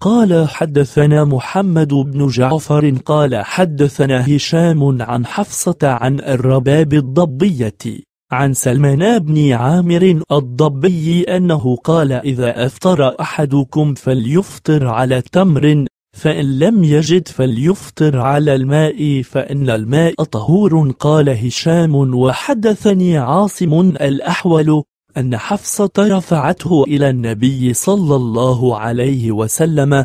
قال حدثنا محمد بن جعفر قال حدثنا هشام عن حفصة عن الرباب الضبية عن سلمان بن عامر الضبي أنه قال إذا أفطر أحدكم فليفطر على تمر فإن لم يجد فليفطر على الماء فإن الماء طهور قال هشام وحدثني عاصم الأحول أن حفصة رفعته إلى النبي صلى الله عليه وسلم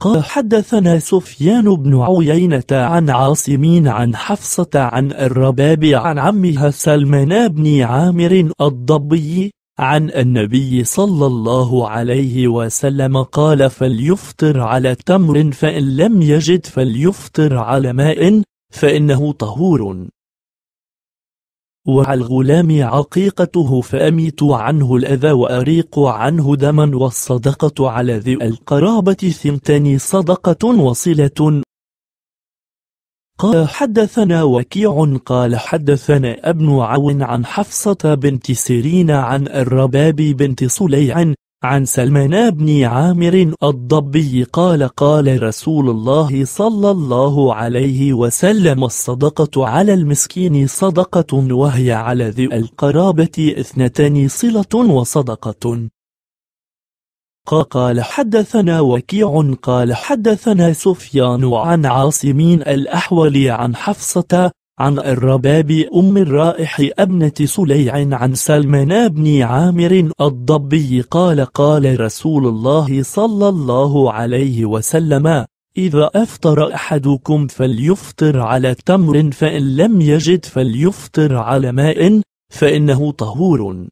قال حدثنا سفيان بن عيينة عن عاصمين عن حفصة عن الرباب عن عمها سلمان بن عامر الضبي عن النبي صلى الله عليه وسلم قال فليفطر على تمر فإن لم يجد فليفطر على ماء فإنه طهور وع الغلام عقيقته فأميت عنه الأذى وأريق عنه دما والصدقة على ذي القرابة ثمتان صدقة وصلة قال حدثنا وكيع قال حدثنا ابن عون عن حفصة بنت سيرين عن الرباب بنت سليع عن سلمان بن عامر الضبي قال قال رسول الله صلى الله عليه وسلم الصدقة على المسكين صدقة وهي على ذي القرابة اثنتان صلة وصدقة قال حدثنا وكيع قال حدثنا سفيان عن عاصمين الأحول عن حفصة عن الرباب أم الرائح ابنة سليع عن سلمان بن عامر الضبي قال قال رسول الله صلى الله عليه وسلم إذا أفطر أحدكم فليفطر على تمر فإن لم يجد فليفطر على ماء فإنه طهور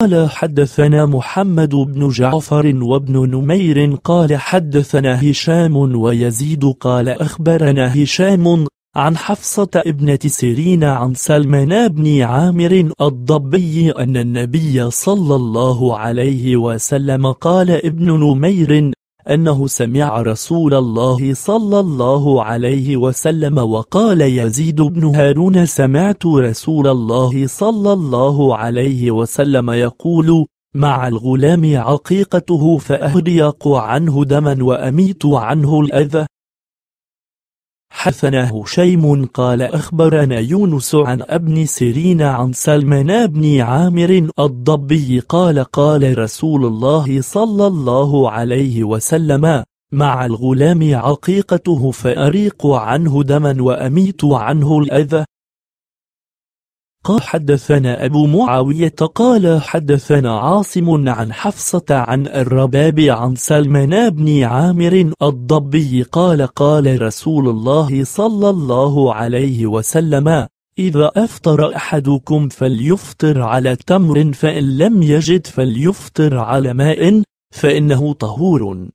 قال حدثنا محمد بن جعفر وابن نمير قال حدثنا هشام ويزيد قال أخبرنا هشام عن حفصة ابنة سيرين عن سلمان بن عامر الضبي أن النبي صلى الله عليه وسلم قال ابن نمير أنه سمع رسول الله صلى الله عليه وسلم وقال يزيد بن هارون سمعت رسول الله صلى الله عليه وسلم يقول مع الغلام عقيقته فأهريق عنه دما وأميت عنه الأذى حثنا هشيم قال أخبرنا يونس عن ابن سيرين عن سلمان بن عامر الضبي قال قال رسول الله صلى الله عليه وسلم مع الغلام عقيقته فأريق عنه دما وأميت عنه الأذى قال حدثنا أبو معاوية قال حدثنا عاصم عن حفصة عن الرباب عن سلمان بن عامر الضبي قال قال رسول الله صلى الله عليه وسلم إذا أفطر أحدكم فليفطر على تمر فإن لم يجد فليفطر على ماء فإنه طهور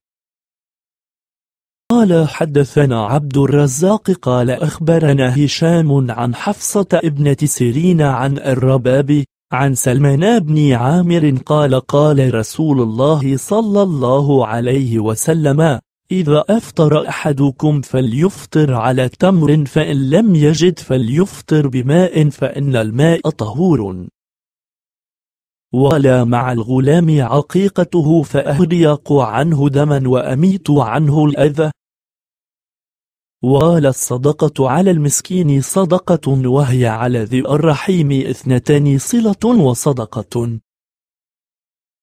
قال حدثنا عبد الرزاق قال أخبرنا هشام عن حفصة ابنة سيرين عن الرباب عن سلمان بن عامر قال قال رسول الله صلى الله عليه وسلم إذا أفطر أحدكم فليفطر على تمر فإن لم يجد فليفطر بماء فإن الماء طهور ولا مع الغلام عقيقته فأهريق عنه دما وأميت عنه الأذى وقال الصدقة على المسكين صدقة وهي على ذي الرحيم اثنتان صلة وصدقة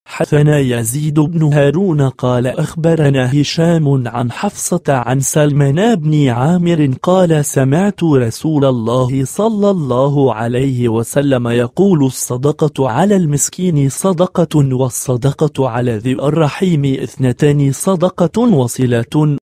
حثنا يزيد بن هارون قال أخبرنا هشام عن حفصة عن سلمان بن عامر قال سمعت رسول الله صلى الله عليه وسلم يقول الصدقة على المسكين صدقة والصدقة على ذي الرحيم اثنتان صدقة وصلة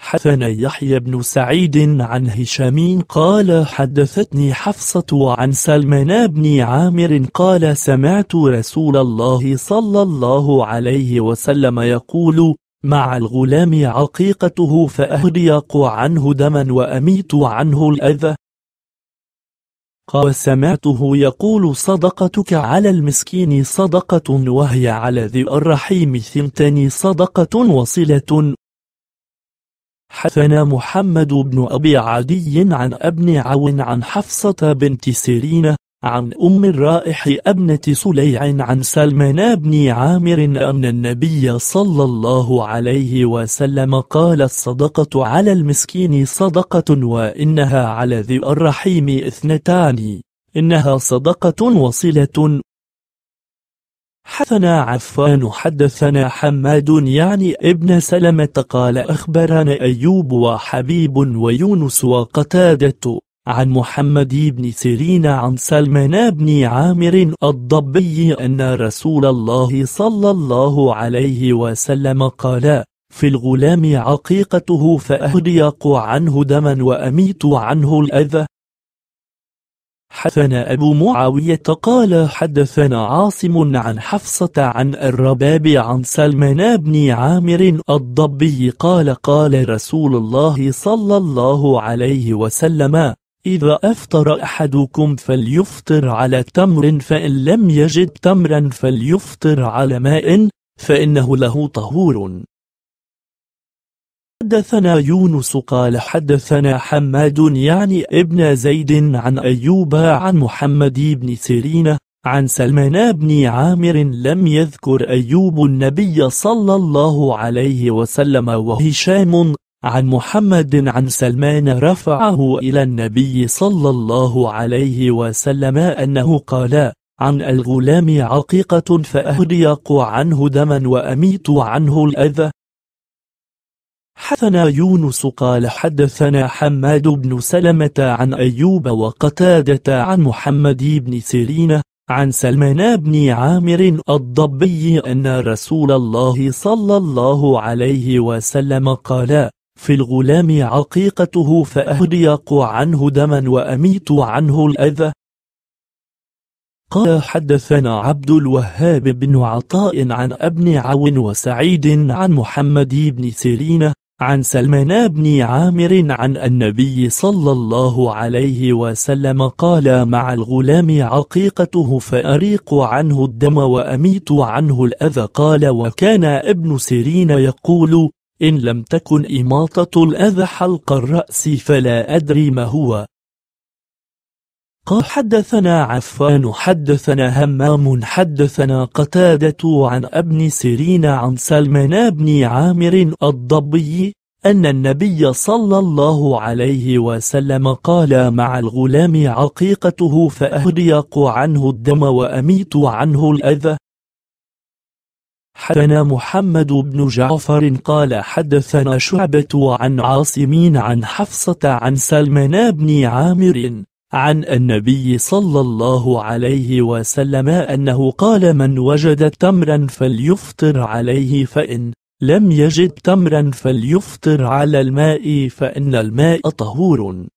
حدثنا يحيى بن سعيد عن هشام قال حدثتني حفصة عن سلمان بن عامر قال سمعت رسول الله صلى الله عليه وسلم يقول مع الغلام عقيقته فأهريق عنه دما وأميت عنه الأذى قال سمعته يقول صدقتك على المسكين صدقة وهي على ذي الرحيم ثمتني صدقة وصلة حدثنا محمد بن أبي عدي عن ابن عون عن حفصة بنت سيرين عن أم الرائح ابنة سليع عن سلمان بن عامر أن النبي صلى الله عليه وسلم قال الصدقة على المسكين صدقة وإنها على ذي الرحيم اثنتان إنها صدقة وصلة حدثنا عفان حدثنا حماد يعني ابن سلمة قال أخبرنا أيوب وحبيب ويونس وقتادة عن محمد بن سيرين عن سلمان بن عامر الضبي أن رسول الله صلى الله عليه وسلم قال في الغلام عقيقته فأهريق عنه دما وأميت عنه الأذى حدثنا أبو معاوية قال حدثنا عاصم عن حفصة عن الرباب عن سلمان بن عامر الضبي قال قال رسول الله صلى الله عليه وسلم إذا أفطر أحدكم فليفطر على تمر فإن لم يجد تمرا فليفطر على ماء فإنه له طهور حدثنا يونس قال حدثنا حماد يعني ابن زيد عن أيوب عن محمد بن سيرين عن سلمان بن عامر لم يذكر أيوب النبي صلى الله عليه وسلم وهشام عن محمد عن سلمان رفعه إلى النبي صلى الله عليه وسلم أنه قال عن الغلام عقيقة فأهريق عنه دما وأميت عنه الأذى حدثنا يونس قال حدثنا حماد بن سلمة عن أيوب وقتادة عن محمد بن سيرين عن سلمان بن عامر الضبي أن رسول الله صلى الله عليه وسلم قال في الغلام عقيقته فأهريق عنه دما وأميت عنه الأذى قال حدثنا عبد الوهاب بن عطاء عن ابن عون وسعيد عن محمد بن سيرين عن سلمان بن عامر عن النبي صلى الله عليه وسلم قال مع الغلام عقيقته فأريق عنه الدم وأميت عنه الأذى قال وكان ابن سيرين يقول إن لم تكن إماطة الأذى حلق الرأس فلا أدري ما هو قال حدثنا عفان حدثنا همام حدثنا قتادة عن ابن سيرين عن سلمان بن عامر الضبي أن النبي صلى الله عليه وسلم قال مع الغلام عقيقته فأهريق عنه الدم وأميت عنه الأذى حدثنا محمد بن جعفر قال حدثنا شعبة عن عاصمين عن حفصة عن سلمان بن عامر عن النبي صلى الله عليه وسلم أنه قال من وجد تمرا فليفطر عليه فإن لم يجد تمرا فليفطر على الماء فإن الماء طهور